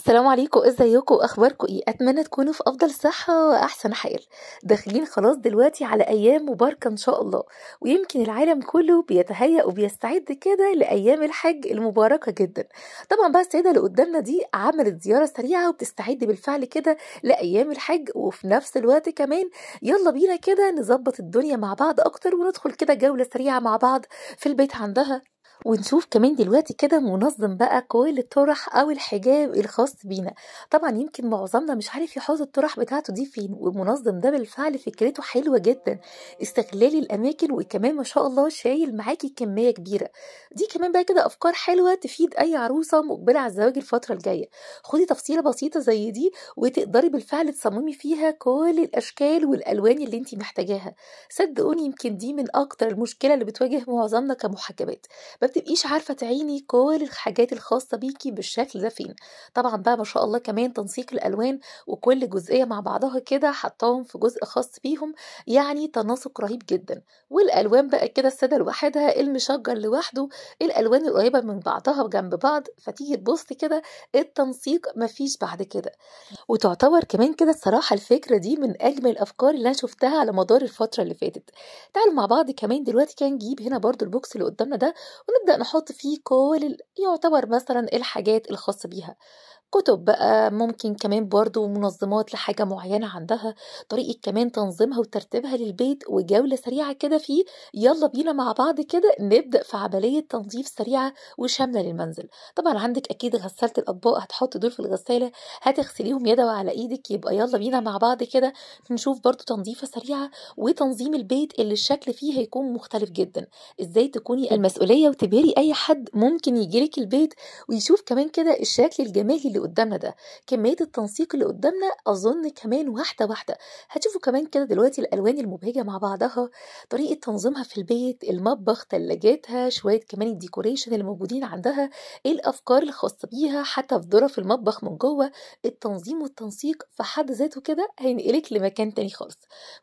السلام عليكم ازيكم اخباركم ايه اتمنى تكونوا في افضل صحه واحسن حال داخلين خلاص دلوقتي على ايام مباركه ان شاء الله ويمكن العالم كله بيتهيأ وبيستعد كده لايام الحج المباركه جدا طبعا بقى السيده اللي قدامنا دي عملت زياره سريعه وبتستعد بالفعل كده لايام الحج وفي نفس الوقت كمان يلا بينا كده نظبط الدنيا مع بعض اكتر وندخل كده جوله سريعه مع بعض في البيت عندها ونشوف كمان دلوقتي كده منظم بقى كل الطرح او الحجاب الخاص بينا طبعا يمكن معظمنا مش عارف يحوز الطرح بتاعته دي فين ومنظم ده بالفعل فكرته حلوه جدا استغلال الاماكن وكمان ما شاء الله شايل معاكي كميه كبيره دي كمان بقى كده افكار حلوه تفيد اي عروسه مقبله على الزواج الفتره الجايه خدي تفصيله بسيطه زي دي وتقدري بالفعل تصممي فيها كل الاشكال والالوان اللي انت محتاجاها صدقوني يمكن دي من اكتر المشكله اللي بتواجه معظمنا كمحجبات تبقيش عارفه تعيني كل الحاجات الخاصه بيكي بالشكل ده فين طبعا بقى ما شاء الله كمان تنسيق الالوان وكل جزئيه مع بعضها كده حطاهم في جزء خاص بيهم يعني تناسق رهيب جدا والالوان بقى كده الساده لوحدها المشجر لوحده الالوان القريبه من بعضها جنب بعض فتيجي تبصي كده التنسيق مفيش بعد كده وتعتبر كمان كده الصراحه الفكره دي من اجمل الافكار اللي انا شفتها على مدار الفتره اللي فاتت تعالوا مع بعض كمان دلوقتي كان نجيب هنا برضو البوكس اللي قدامنا ده نبدأ نحط فيه كل يعتبر مثلا الحاجات الخاصة بيها كتب بقى ممكن كمان برضو منظمات لحاجة معينة عندها طريقة كمان تنظيمها وترتيبها للبيت وجولة سريعة كده فيه يلا بينا مع بعض كده نبدأ في عملية تنظيف سريعة وشاملة للمنزل طبعا عندك أكيد غسالة الأطباق هتحط دول في الغسالة هتغسليهم يدوي على إيدك يبقى يلا بينا مع بعض كده نشوف برضو تنظيفة سريعة وتنظيم البيت اللي الشكل فيه هيكون مختلف جدا إزاي تكوني المسؤولية وتبهري أي حد ممكن يجيلك البيت ويشوف كمان كده الشكل الجمالي اللي اللي قدامنا ده كميه التنسيق اللي قدامنا اظن كمان واحده واحده هتشوفوا كمان كده دلوقتي الالوان المبهجه مع بعضها طريقه تنظيمها في البيت المطبخ ثلاجاتها شويه كمان الديكوريشن اللي موجودين عندها ايه الافكار الخاصه بيها حتى في ظرف المطبخ من جوه التنظيم والتنسيق في حد ذاته كده هينقلك لمكان تاني خالص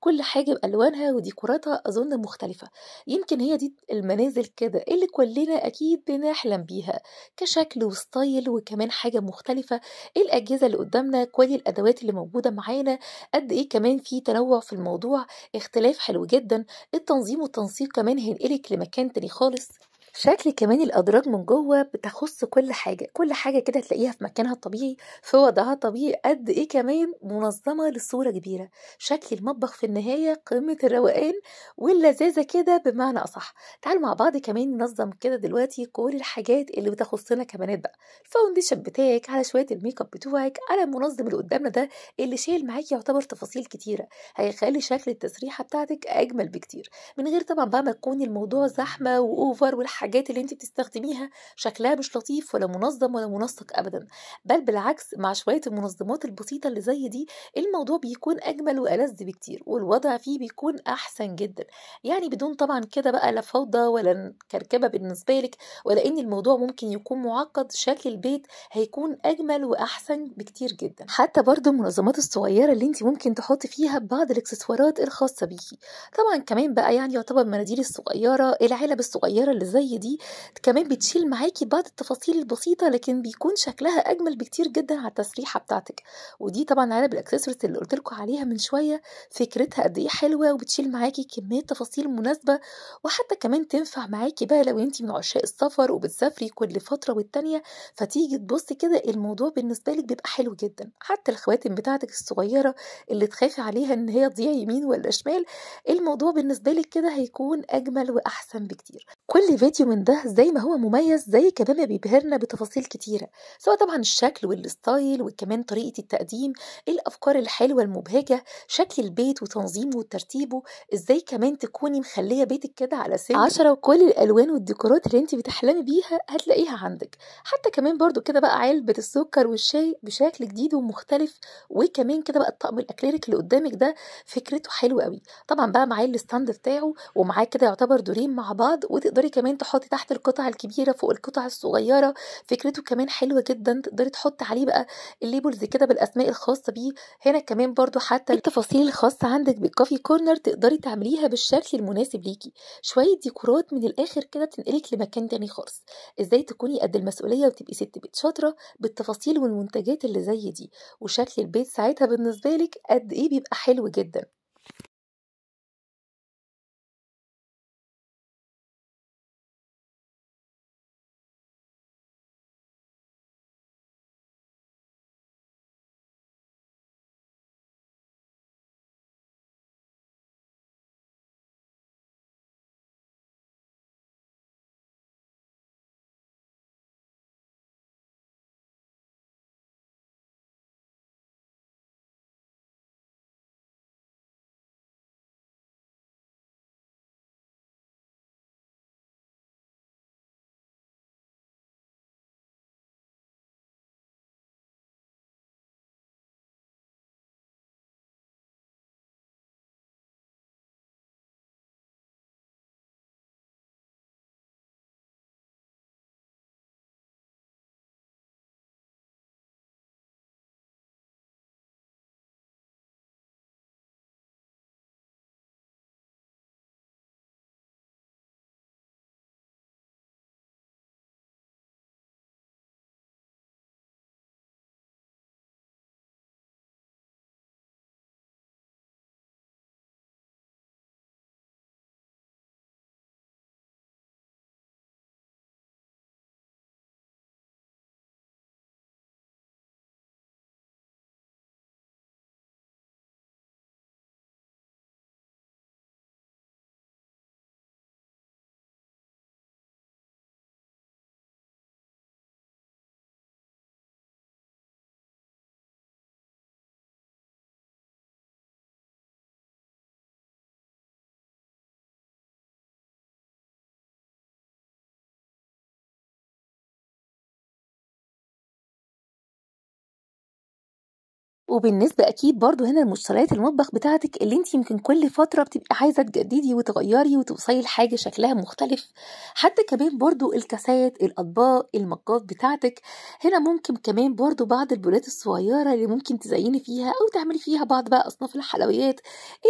كل حاجه بالوانها وديكوراتها اظن مختلفه يمكن هي دي المنازل كده اللي كلنا اكيد بنحلم بيها كشكل وستايل وكمان حاجه مختلفه مختلفة ايه الاجهزه اللي قدامنا كل الادوات اللي موجوده معانا قد ايه كمان في تنوع في الموضوع اختلاف حلو جدا التنظيم والتنسيق كمان هينقلك لمكان تاني خالص شكل كمان الأدراج من جوه بتخص كل حاجة كل حاجة كده تلاقيها في مكانها الطبيعي في وضعها الطبيعي قد إيه كمان منظمة لصورة كبيرة شكل المطبخ في النهاية قمة الروقان واللذاذة كده بمعنى أصح تعالوا مع بعض كمان ننظم كده دلوقتي كل الحاجات اللي بتخصنا كبنات بقى الفاونديشن بتاعك على شوية الميك اب بتوعك على المنظم اللي قدامنا ده اللي شايل معاك يعتبر تفاصيل كتيرة هيخلي شكل التسريحة بتاعتك أجمل بكتير من غير طبعا بقى ما يكون الموضوع زحمة وأوفر والحاجة الحاجات اللي انت بتستخدميها شكلها مش لطيف ولا منظم ولا منسق ابدا بل بالعكس مع شويه المنظمات البسيطه اللي زي دي الموضوع بيكون اجمل والذ بكتير والوضع فيه بيكون احسن جدا يعني بدون طبعا كده بقى لا فوضى ولا كركبه بالنسبه لك ولا ان الموضوع ممكن يكون معقد شكل البيت هيكون اجمل واحسن بكتير جدا حتى برضو المنظمات الصغيره اللي انت ممكن تحطي فيها بعض الاكسسوارات الخاصه بيكي طبعا كمان بقى يعني يعتبر المناديل الصغيره العلب الصغيره اللي زي العادية دي كمان بتشيل معاكي بعض التفاصيل البسيطة لكن بيكون شكلها أجمل بكتير جدا على التسريحة بتاعتك ودي طبعا علب الأكسسوارز اللي قلت لكم عليها من شوية فكرتها قد إيه حلوة وبتشيل معاكي كمية تفاصيل مناسبة وحتى كمان تنفع معاكي بقى لو أنت من عشاق السفر وبتسافري كل فترة والتانية فتيجي تبصي كده الموضوع بالنسبة لك بيبقى حلو جدا حتى الخواتم بتاعتك الصغيرة اللي تخافي عليها إن هي تضيع يمين ولا شمال الموضوع بالنسبة لك كده هيكون أجمل وأحسن بكتير كل فيديو من ده زي ما هو مميز زي كمان بيبهرنا بتفاصيل كتيرة سواء طبعا الشكل والستايل وكمان طريقة التقديم الأفكار الحلوة المبهجة شكل البيت وتنظيمه وترتيبه ازاي كمان تكوني مخلية بيتك كده على سن عشرة وكل الألوان والديكورات اللي انت بتحلمي بيها هتلاقيها عندك حتى كمان برضو كده بقى علبة السكر والشاي بشكل جديد ومختلف وكمان كده بقى الطقم الأكليريك اللي قدامك ده فكرته حلوة قوي طبعا بقى معاه الستاند بتاعه ومعاه كده يعتبر دورين مع بعض وتقدري كمان تحطي تحطي تحت القطع الكبيره فوق القطع الصغيره فكرته كمان حلوه جدا تقدري تحطي عليه بقى الليبلز كده بالاسماء الخاصه بيه هنا كمان برضو حتى التفاصيل الخاصه عندك بالكوفي كورنر تقدري تعمليها بالشكل المناسب ليكي شويه ديكورات من الاخر كده بتنقلك لمكان تاني خالص ازاي تكوني قد المسؤوليه وتبقي ست بيت شاطره بالتفاصيل والمنتجات اللي زي دي وشكل البيت ساعتها بالنسبه لك قد ايه بيبقى حلو جدا وبالنسبة أكيد برضو هنا لمشتريات المطبخ بتاعتك اللي انت يمكن كل فترة بتبقي عايزة تجددي وتغيري وتوصلي لحاجة شكلها مختلف حتى كمان برضو الكاسات الأطباق المقاف بتاعتك هنا ممكن كمان برضو بعض البولات الصغيرة اللي ممكن تزيني فيها أو تعملي فيها بعض بقى أصناف الحلويات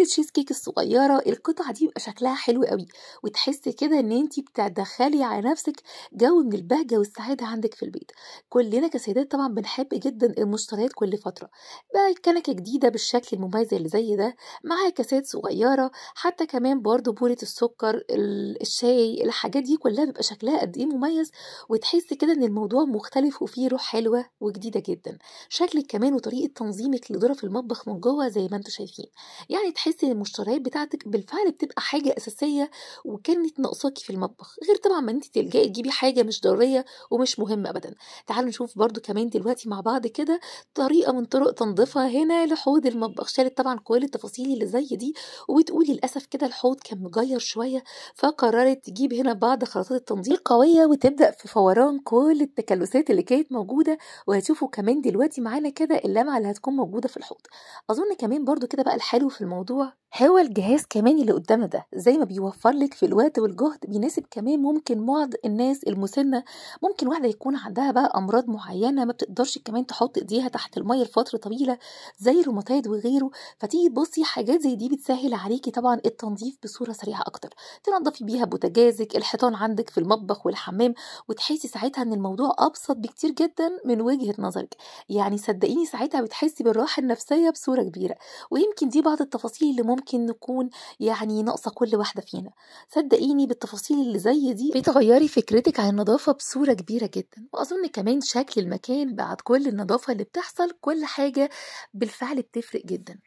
التشيز كيك الصغيرة القطع دي بيبقى شكلها حلو قوي وتحسي كده ان انت بتدخلي على نفسك جو من البهجة والسعادة عندك في البيت كلنا كسيدات طبعا بنحب جدا المشتريات كل فترة بقى الكنكة جديدة بالشكل المميز اللي زي ده معاها كاسات صغيرة حتى كمان برضو بورة السكر الشاي الحاجات دي كلها بيبقى شكلها قد ايه مميز وتحس كده ان الموضوع مختلف وفيه روح حلوة وجديدة جدا شكلك كمان وطريقة تنظيمك لغرف المطبخ من جوه زي ما انتم شايفين يعني تحسي ان المشتريات بتاعتك بالفعل بتبقى حاجة أساسية وكانت ناقصاكي في المطبخ غير طبعا ما انت تلجئي تجيبي حاجة مش ضرورية ومش مهمة أبدا تعالوا نشوف برضو كمان دلوقتي مع بعض كده طريقة من طرق تنظيم نضيفها هنا لحوض المطبخ شالت طبعا كل التفاصيل اللي زي دي وبتقول للاسف كده الحوض كان مجير شويه فقررت تجيب هنا بعض خرطات التنظيف القويه وتبدا في فوران كل التكلسات اللي كانت موجوده وهتشوفوا كمان دلوقتي معانا كده اللمعه اللي هتكون موجوده في الحوض اظن كمان برضو كده بقى الحلو في الموضوع هو الجهاز كمان اللي قدامنا ده زي ما بيوفر لك في الوقت والجهد بيناسب كمان ممكن بعض الناس المسنه ممكن واحده يكون عندها بقى امراض معينه ما بتقدرش كمان تحط ايديها تحت الميه لفتره طويله طويله زي الروماتايد وغيره فتيجي تبصي حاجات زي دي بتسهل عليكي طبعا التنظيف بصوره سريعه اكتر تنظفي بيها بوتجازك الحيطان عندك في المطبخ والحمام وتحسي ساعتها ان الموضوع ابسط بكتير جدا من وجهه نظرك يعني صدقيني ساعتها بتحسي بالراحه النفسيه بصوره كبيره ويمكن دي بعض التفاصيل اللي ممكن نكون يعني ناقصه كل واحده فينا صدقيني بالتفاصيل اللي زي دي بتغيري فكرتك عن النظافه بصوره كبيره جدا واظن كمان شكل المكان بعد كل النظافه اللي بتحصل كل حاجه بالفعل بتفرق جدا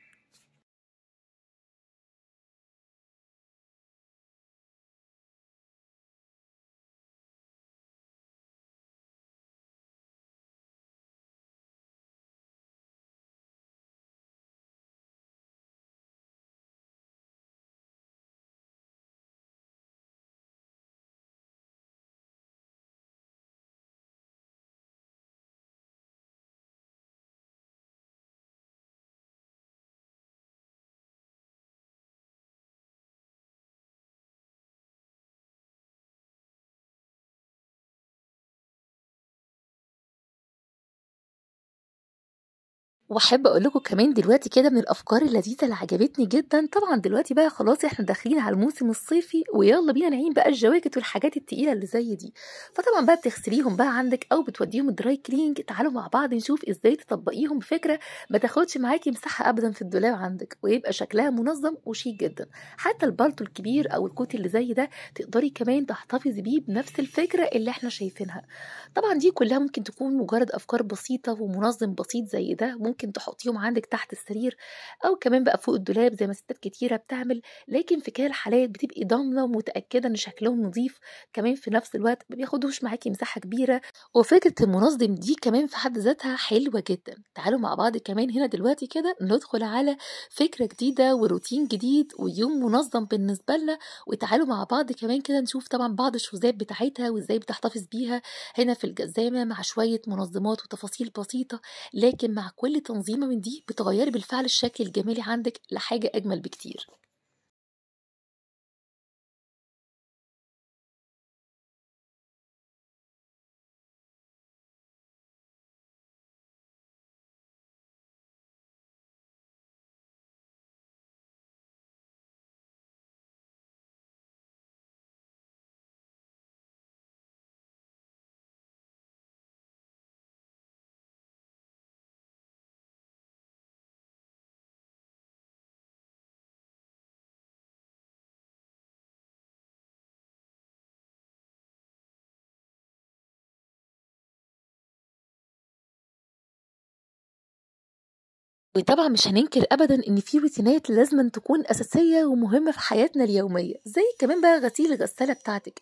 واحب اقول لكم كمان دلوقتي كده من الافكار اللذيذه اللي عجبتني جدا طبعا دلوقتي بقى خلاص احنا داخلين على الموسم الصيفي ويلا بينا نعين بقى الجواكت والحاجات التقيله اللي زي دي فطبعا بقى بتغسليهم بقى عندك او بتوديهم الدراي كلينج تعالوا مع بعض نشوف ازاي تطبقيهم بفكره ما تاخدش معاكي مساحه ابدا في الدولاب عندك ويبقى شكلها منظم وشيك جدا حتى البالتو الكبير او الكوت اللي زي ده تقدري كمان تحتفظي بيه بنفس الفكره اللي احنا شايفينها طبعا دي كلها ممكن تكون مجرد افكار بسيطه ومنظم بسيط زي ده ممكن ممكن تحطيهم عندك تحت السرير او كمان بقى فوق الدولاب زي ما ستات كتيره بتعمل لكن في كل الحالات بتبقي ضامنه ومتاكده ان شكلهم نظيف كمان في نفس الوقت ما بياخدوش معاكي مساحه كبيره وفكره المنظم دي كمان في حد ذاتها حلوه جدا تعالوا مع بعض كمان هنا دلوقتي كده ندخل على فكره جديده وروتين جديد ويوم منظم بالنسبه لنا وتعالوا مع بعض كمان كده نشوف طبعا بعض الشوزات بتاعتها وازاي بتحتفظ بيها هنا في الجزامه مع شويه منظمات وتفاصيل بسيطه لكن مع كل تنظيمه من دي بتغيري بالفعل الشكل الجمالي عندك لحاجه اجمل بكتير وطبعا مش هننكر ابدا ان في روتينات لازم تكون اساسيه ومهمه في حياتنا اليوميه زي كمان بقى غسيل الغساله بتاعتك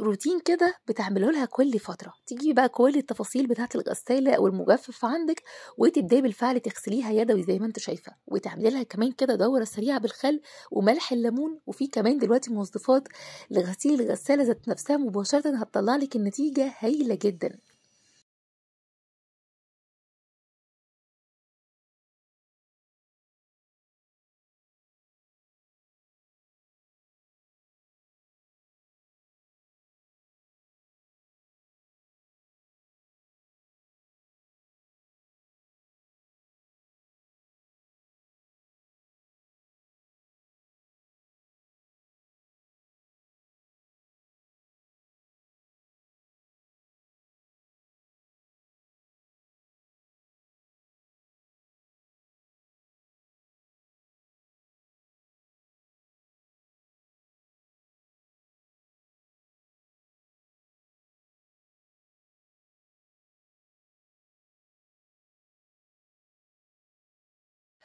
روتين كده بتعمله لها كل فتره تيجي بقى كل التفاصيل بتاعه الغساله او المجفف عندك وتبداي بالفعل تغسليها يدوي زي ما انت شايفه وتعملي لها كمان كده دوره سريعه بالخل وملح الليمون وفي كمان دلوقتي موظفات لغسيل الغساله ذات نفسها مباشره هتطلع لك النتيجه هايله جدا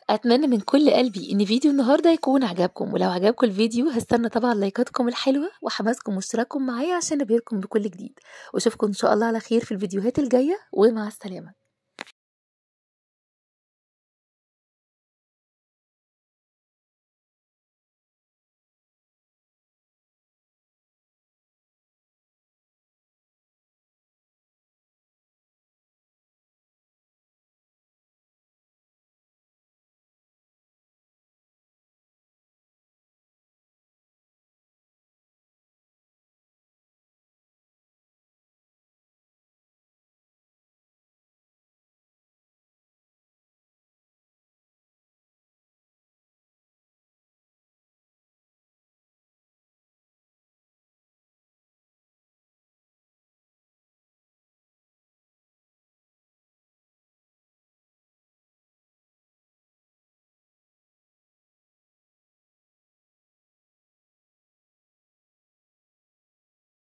اتمنى من كل قلبي ان فيديو النهارده يكون عجبكم ولو عجبكم الفيديو هستنى طبعا لايكاتكم الحلوه وحماسكم واشتراككم معايا عشان ابهركم بكل جديد واشوفكم ان شاء الله على خير في الفيديوهات الجايه ومع السلامه